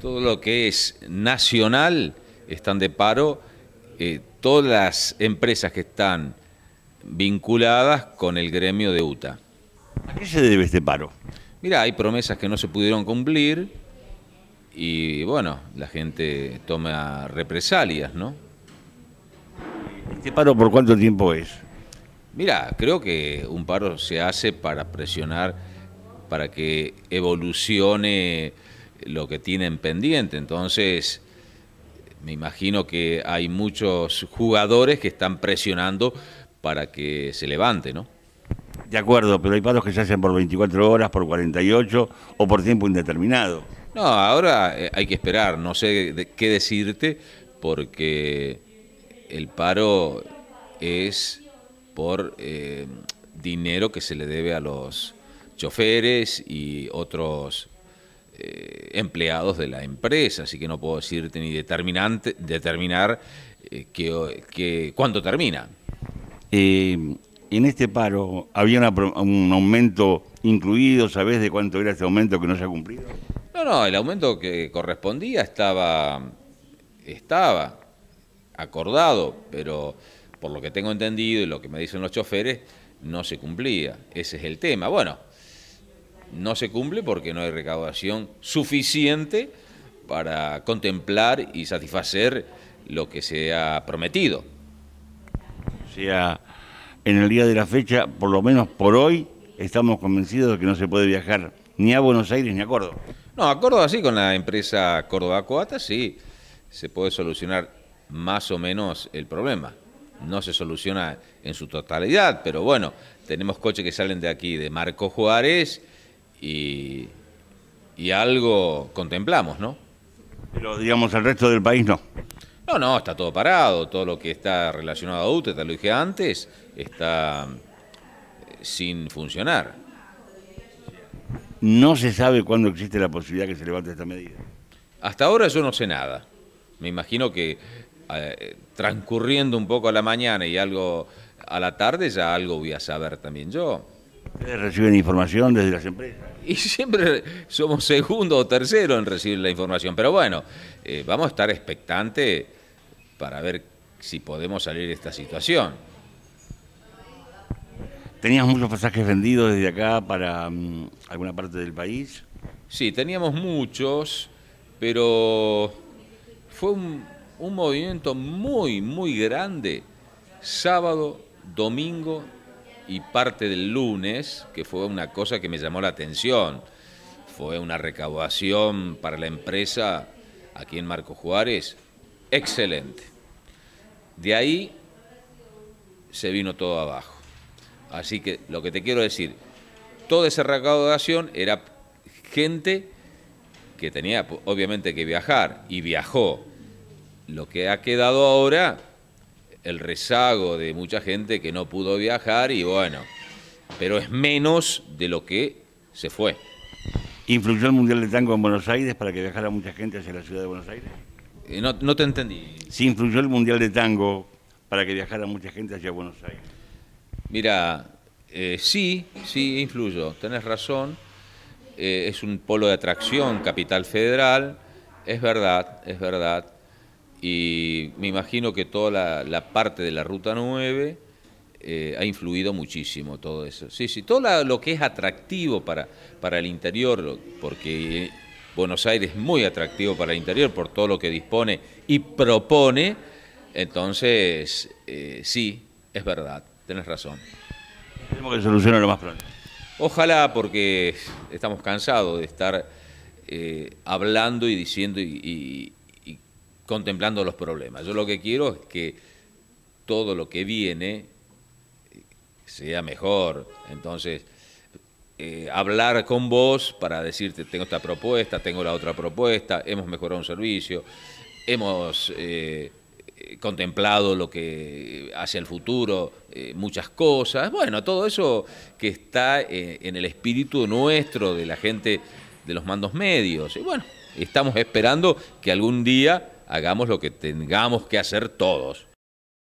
Todo lo que es nacional están de paro, eh, todas las empresas que están vinculadas con el gremio de UTA. ¿A qué se debe este paro? Mira, hay promesas que no se pudieron cumplir y bueno, la gente toma represalias, ¿no? ¿Este paro por cuánto tiempo es? Mira, creo que un paro se hace para presionar, para que evolucione lo que tienen pendiente. Entonces, me imagino que hay muchos jugadores que están presionando para que se levante, ¿no? De acuerdo, pero hay paros que se hacen por 24 horas, por 48 o por tiempo indeterminado. No, ahora eh, hay que esperar, no sé qué decirte, porque el paro es por eh, dinero que se le debe a los choferes y otros eh, empleados de la empresa, así que no puedo decirte ni determinante, determinar eh, que, que, cuándo termina. Eh, en este paro, ¿había un aumento incluido? ¿sabes de cuánto era este aumento que no se ha cumplido? No, no, el aumento que correspondía estaba, estaba acordado, pero por lo que tengo entendido y lo que me dicen los choferes, no se cumplía. Ese es el tema. Bueno, no se cumple porque no hay recaudación suficiente para contemplar y satisfacer lo que se ha prometido. O sea, en el día de la fecha, por lo menos por hoy, estamos convencidos de que no se puede viajar ni a Buenos Aires ni a Córdoba. No, a Córdoba sí, con la empresa Córdoba Coata sí, se puede solucionar más o menos el problema. No se soluciona en su totalidad, pero bueno, tenemos coches que salen de aquí, de Marco Juárez, y, algo contemplamos, ¿no? Pero digamos, el resto del país no. No, no, está todo parado, todo lo que está relacionado a UTE, te lo dije antes, está eh, sin funcionar. No se sabe cuándo existe la posibilidad que se levante esta medida. Hasta ahora yo no sé nada. Me imagino que eh, transcurriendo un poco a la mañana y algo a la tarde ya algo voy a saber también yo. Ustedes reciben información desde las empresas. Y siempre somos segundo o tercero en recibir la información. Pero bueno, eh, vamos a estar expectante para ver si podemos salir de esta situación. ¿Tenías muchos pasajes vendidos desde acá para mm, alguna parte del país? Sí, teníamos muchos, pero fue un, un movimiento muy, muy grande. Sábado, domingo y parte del lunes, que fue una cosa que me llamó la atención. Fue una recaudación para la empresa aquí en Marco Juárez excelente. De ahí se vino todo abajo. Así que lo que te quiero decir, toda esa recaudación era gente que tenía obviamente que viajar y viajó. Lo que ha quedado ahora el rezago de mucha gente que no pudo viajar y bueno, pero es menos de lo que se fue. ¿Influyó el Mundial de Tango en Buenos Aires para que viajara mucha gente hacia la ciudad de Buenos Aires? Eh, no, te entendí. ¿Sí influyó el Mundial de Tango para que viajara mucha gente hacia Buenos Aires? Mira, eh, sí, sí, influyó, tenés razón. Eh, es un polo de atracción, capital federal, es verdad, es verdad y me imagino que toda la, parte de la Ruta 9 eh, ha influido muchísimo todo eso. Sí, sí, todo lo que es atractivo para, para el interior, porque eh, Buenos Aires es muy atractivo para el interior por todo lo que dispone y propone, entonces eh, sí, es verdad, tenés razón. Tenemos que solucionarlo más pronto. Ojalá, porque estamos cansados de estar hablando y diciendo y contemplando los problemas. Yo lo que quiero es que todo lo que viene sea mejor. Entonces, eh, hablar con vos para decirte, tengo esta propuesta, tengo la otra propuesta, hemos mejorado un servicio, hemos eh, contemplado lo que hace el futuro, eh, muchas cosas. Bueno, todo eso que está en el espíritu nuestro, de la gente de los mandos medios. Y bueno, estamos esperando que algún día hagamos lo que tengamos que hacer todos